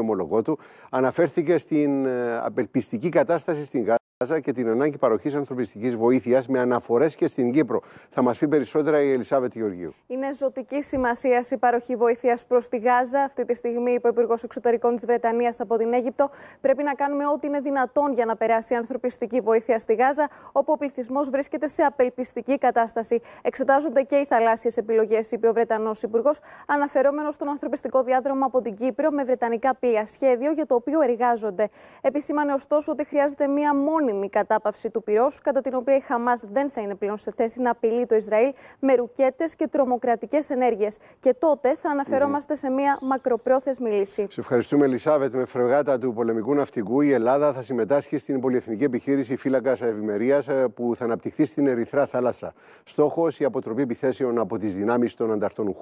ομολογό αναφέρθηκε στην ε, απελπιστική κατάσταση στην Γάζα και την ανάγκη παροχής ανθρωπιστικής βοήθειας με αναφορές και στην Κύπρο. Θα μας πει περισσότερα η Ελισάβετ Γεωργίου. Είναι ζωτική σημασία η παροχή βοήθειας προς τη Γάζα. Αυτή τη στιγμή, είπε ο Υπουργός Εξωτερικών της Βρετανίας από την Αίγυπτο, πρέπει να κάνουμε ό,τι είναι δυνατόν για να περάσει η ανθρωπιστική βοήθεια στη Γάζα, όπου ο πληθυσμός βρίσκεται σε απελπιστική κατάσταση. Εξετάζονται και οι θαλάσσιες επιλογές, είπε ο Βρετανός Υπουργός, αναφερόμενος στον ανθρωπιστικό διάδρομο από την Κύπρο με Βρετανική σχέδιο για το οποίο εργάζονται. Επισήμανε ωστόσο ότι χρειάζεται μία μόνιμη κατάπαυση του πυρός, κατά την οποία η Χαμάς δεν θα είναι πλέον σε θέση να απειλεί το Ισραήλ με ρουκέτες και τρομοκρατικές ενέργειες. Και τότε θα αναφερόμαστε σε μία μακροπρόθεσμη λύση. Σε ευχαριστούμε, Ελισάβετ. Με φρεγάτα του πολεμικού ναυτικού, η Ελλάδα θα συμμετάσχει στην πολυεθνική επιχείρηση φύλακας ευημερίας ε, που θα αναπτυχθεί στην Ερυθρά Θάλασσα. Στόχος η αποτροπή επιθέσεων από τις δυνάμεις των ανταρτών